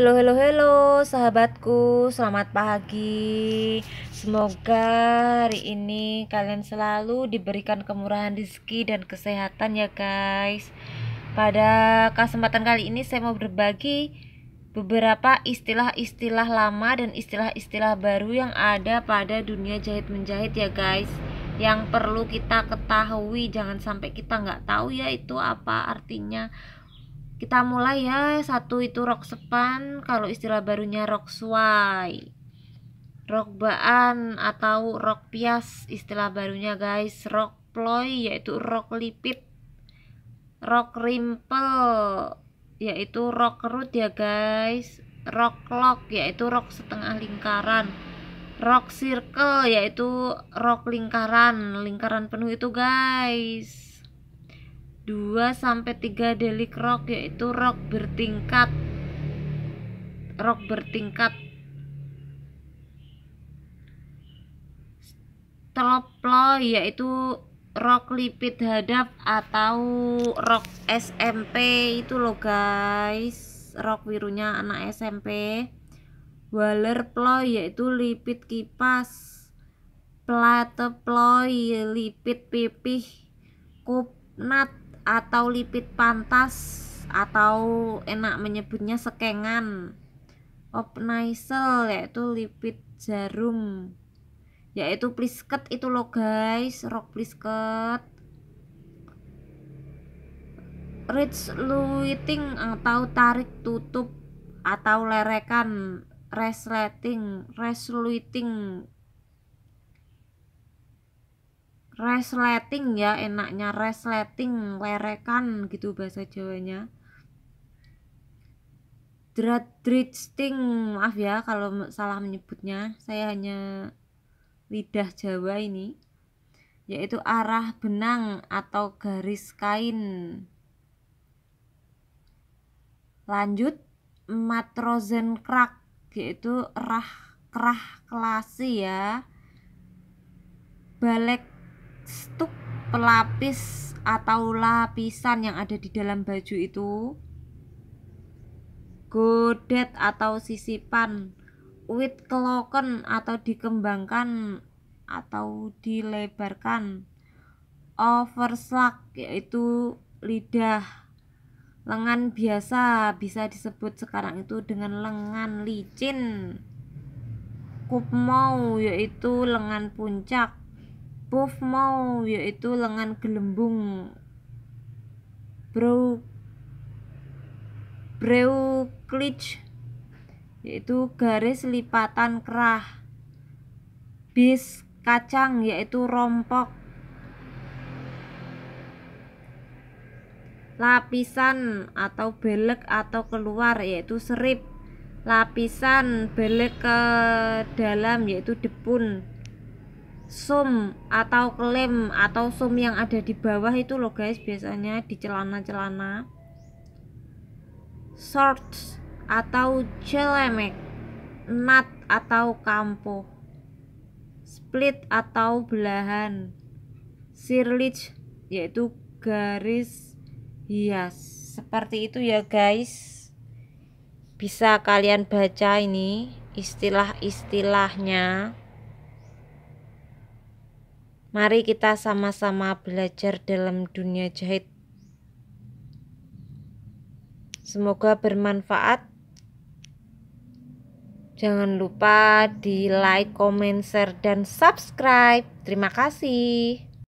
halo halo halo sahabatku, selamat pagi. Semoga hari ini kalian selalu diberikan kemurahan rezeki dan kesehatan ya guys. Pada kesempatan kali ini saya mau berbagi beberapa istilah-istilah lama dan istilah-istilah baru yang ada pada dunia jahit menjahit ya guys. Yang perlu kita ketahui, jangan sampai kita nggak tahu ya itu apa artinya kita mulai ya satu itu rok sepan kalau istilah barunya rok suai rok baan atau rok pias istilah barunya guys rok ploy yaitu rok lipit rok rimpel yaitu rok kerut ya guys rok lock yaitu rok setengah lingkaran rok circle yaitu rok lingkaran lingkaran penuh itu guys 2 sampai 3 delik rock yaitu rock bertingkat rock bertingkat troplo yaitu rock lipit hadap atau rock SMP itu loh guys rock birunya anak SMP waller ploy yaitu lipit kipas plate ploy lipit pipih kupnat atau lipid pantas atau enak menyebutnya sekengan opnaisel yaitu lipid jarum yaitu plisket itu loh guys rok plisket rich luiting atau tarik tutup atau lerekan resleting resluiting resleting ya enaknya resleting lerekan gitu bahasa Jawanya dradrichting maaf ya kalau salah menyebutnya saya hanya lidah Jawa ini yaitu arah benang atau garis kain lanjut matrozenkrak yaitu rah kerah kelasi ya balek stuk pelapis atau lapisan yang ada di dalam baju itu godet atau sisipan wit keloken atau dikembangkan atau dilebarkan overslack yaitu lidah lengan biasa bisa disebut sekarang itu dengan lengan licin kupmau yaitu lengan puncak puff mau yaitu lengan gelembung brow glitch yaitu garis lipatan kerah bis kacang yaitu rompok lapisan atau belek atau keluar yaitu serip lapisan belek ke dalam yaitu depun sum atau klaim atau sum yang ada di bawah itu loh guys biasanya di celana-celana shorts atau jelemek nut atau kampo split atau belahan sirlich yaitu garis hias seperti itu ya guys bisa kalian baca ini istilah-istilahnya Mari kita sama-sama belajar dalam dunia jahit. Semoga bermanfaat. Jangan lupa di like, comment, share, dan subscribe. Terima kasih.